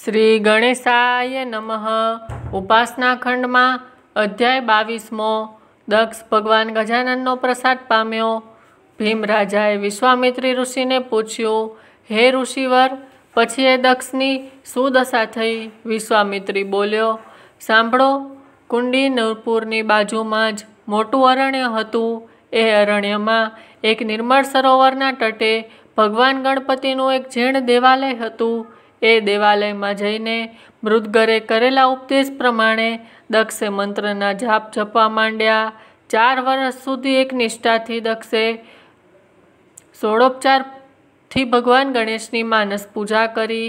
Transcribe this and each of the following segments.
શ્રી ગણેશાય નમઃ ઉપાસના ખંડમાં અધ્યાય બાવીસમો દક્ષ ભગવાન ગજાનનનો પ્રસાદ પામ્યો ભીમરાજાએ વિશ્વામિત્રી ઋષિને પૂછ્યું હે ઋષિવર પછી એ દક્ષની શું દશા થઈ વિશ્વામિત્રી બોલ્યો સાંભળો કુંડી નૂરપુરની બાજુમાં જ મોટું અરણ્ય હતું એ અરણ્યમાં એક નિર્મળ સરોવરના તટે ભગવાન ગણપતિનું એક જીર્ણ દેવાલય હતું એ દેવાલયમાં જઈને મૃદગરે કરેલા ઉપદેશ પ્રમાણે દક્ષે મંત્રના જાપ જપવા માંડ્યા ચાર વર્ષ સુધી એક નિષ્ઠાથી દક્ષે સોળોપચારથી ભગવાન ગણેશની માનસ પૂજા કરી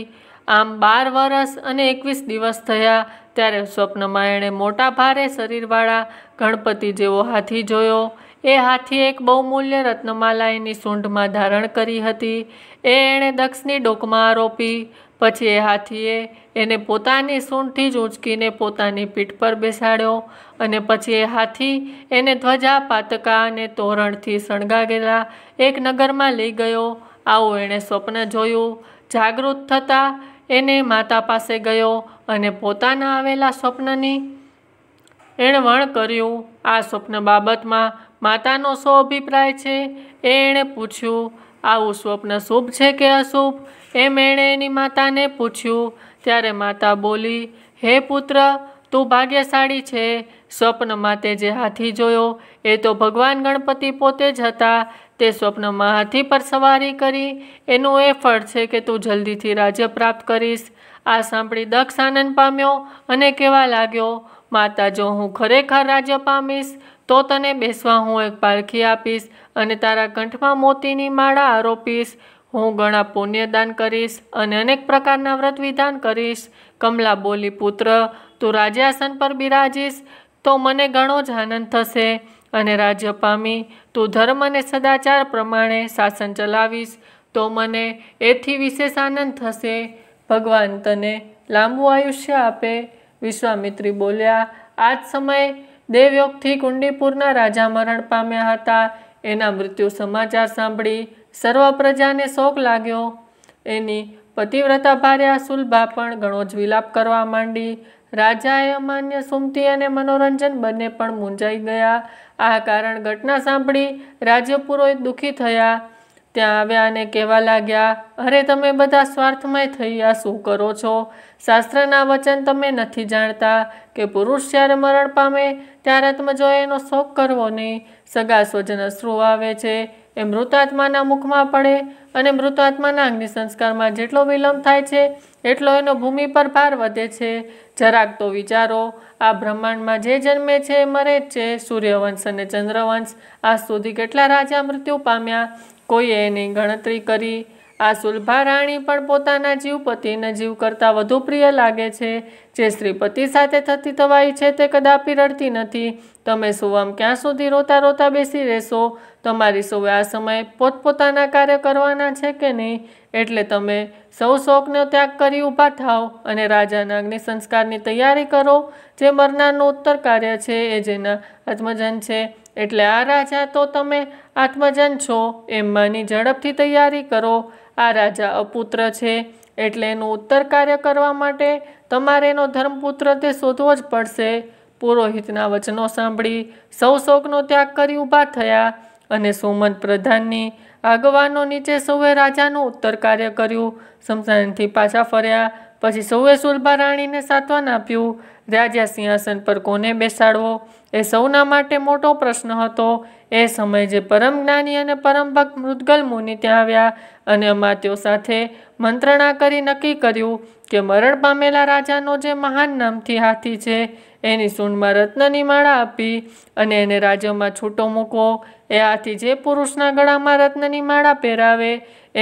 આમ બાર વર્ષ અને એકવીસ દિવસ થયા ત્યારે સ્વપ્નમાં એણે મોટા ભારે શરીરવાળા ગણપતિ જેવો હાથી જોયો એ હાથી એક બહુમૂલ્ય રત્નમાલા એની સૂંઢમાં ધારણ કરી હતી એ એણે દક્ષની ડોકમાં આરોપી પછી એ હાથીએ એને પોતાની સૂંઢથી જ ઊંચકીને પોતાની પીઠ પર બેસાડ્યો અને પછી એ હાથી એને ધ્વજા પાતકા અને તોરણથી શણગાગેલા એક નગરમાં લઈ ગયો આવું એણે સ્વપ્ન જોયું જાગૃત થતાં એને માતા પાસે ગયો અને પોતાના આવેલા સ્વપ્નની એણે વણ કર્યું આ સ્વપ્ન બાબતમાં માતાનો શો અભિપ્રાય છે એ એણે પૂછ્યું આવું સ્વપ્ન શુભ છે કે અશુભ એમ એણે એની માતાને પૂછ્યું ત્યારે માતા બોલી હે પુત્ર તું ભાગ્યશાળી છે સ્વપ્ન માતે જે હાથી જોયો એ તો ભગવાન ગણપતિ પોતે જ હતા તે સ્વપ્નમાં હાથી પર સવારી કરી એનું એ ફળ છે કે તું જલ્દીથી રાજ્ય પ્રાપ્ત કરીશ આ સાંભળી દક્ષ આનંદ પામ્યો અને કેવા લાગ્યો માતા જો હું ખરેખર રાજ્ય પામીશ તો તને બેસવા હું એક પારખી આપીશ અને તારા કંઠમાં મોતીની માળા આરોપીશ હું ઘણા પુણ્યદાન કરીશ અને અનેક પ્રકારના વ્રત વિધાન કરીશ કમલા બોલી પુત્ર તું રાજ્યાસન પર બિરાજીશ તો મને ઘણો જ આનંદ થશે અને રાજ્ય પામી તું ધર્મ અને સદાચાર પ્રમાણે શાસન ચલાવીશ તો મને એથી વિશેષ આનંદ થશે ભગવાન તને લાંબુ આયુષ્ય આપે વિશ્વામિત્રી બોલ્યા આ જ સમયે દેવયોગથી કુંડીપુરના રાજા મરણ પામ્યા હતા એના મૃત્યુ સમાચાર સાંભળી સર્વ પ્રજાને શોક લાગ્યો એની પતિવ્રતા ભાર્યા સુલભા પણ ઘણો જ વિલાપ કરવા માંડી રાજાએ અમાન્ય સુમતી અને મનોરંજન બંને પણ મૂંઝાઈ ગયા આ કારણ ઘટના સાંભળી રાજ્ય દુઃખી થયા ત્યાં આવ્યા અને કહેવા લાગ્યા અરે તમે બધા સ્વાર્થમય થઈ આ શું કરો છો શાસ્ત્રના વચન તમે નથી જાણતા કે પુરુષ જ્યારે મરણ પામે ત્યારે આત્મજોએ એનો શોક કરવો નહીં સગા સ્વજન અશ્રુ આવે છે એ મૃતાત્માના મુખમાં પડે અને મૃતાત્માના અગ્નિ સંસ્કારમાં જેટલો વિલંબ થાય છે એટલો એનો ભૂમિ પર ભાર વધે છે જરાક તો વિચારો આ બ્રહ્માંડમાં જે જન્મે છે મરે જ છે સૂર્યવંશ અને ચંદ્રવંશ આજ સુધી કેટલા રાજા મૃત્યુ પામ્યા કોઈએ એની ગણતરી કરી આ સુલભા રાણી પણ પોતાના જીવ જીવ કરતાં વધુ પ્રિય લાગે છે જે શ્રીપતિ સાથે થતી થવાઈ છે તે કદાપી રડતી નથી તમે સુવામ ક્યાં સુધી રોતા રોતા બેસી રહેશો તમારી સુવે આ સમયે પોતપોતાના કાર્ય કરવાના છે કે નહીં એટલે તમે સૌ શોકનો ત્યાગ કરી ઊભા થાઓ અને રાજાના અગ્નિ સંસ્કારની તૈયારી કરો જે મરનારનું ઉત્તર કાર્ય છે એ જેના આત્મજન છે એટલે આ રાજા તો તમે આત્મજન છો એમ ઝડપથી તૈયારી કરો આ રાજા અપુત્ર છે એટલે એનું ઉત્તર કાર્ય કરવા માટે તમારે એનો ધર્મપુત્ર તે શોધવો જ પડશે પુરોહિતના વચનો સાંભળી સૌ શોકનો ત્યાગ કરી ઊભા થયા અને સોમંત પ્રધાનની આગવાનો નીચે સૌએ રાજાનું ઉત્તર કાર્ય કર્યું શમશાનથી પાછા ફર્યા પછી સૌએ સુલભા રાણીને સાંત્વન આપ્યું રાજા સિંહાસન પર કોને બેસાડવો એ સૌના માટે મોટો પ્રશ્ન હતો એ સમયે જે પરમ જ્ઞાની અને પરમ ભક્ત મૃદગલ મુનિ ત્યાં આવ્યા અને અમાત્યો સાથે મંત્રણા કરી નક્કી કર્યું કે મરણ પામેલા રાજાનો જે મહાન નામથી હાથી છે એની સૂંઢમાં રત્નની માળા આપી અને એને રાજ્યમાં છૂટો મૂકવો એ હાથી જે પુરુષના ગળામાં રત્નની માળા પહેરાવે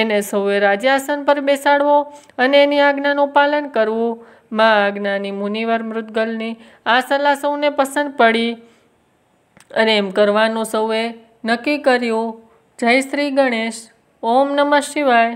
એને સૌએ રાજ્યાસન પર બેસાડવો અને એની આજ્ઞાનું પાલન કરવું મા આજ્ઞાની મુનિવર મૃદગલની આ સલાહ સૌને પસંદ પડી અને એમ કરવાનું સૌએ નક્કી કર્યું જય શ્રી ગણેશ ઓમ નમઃ શિવાય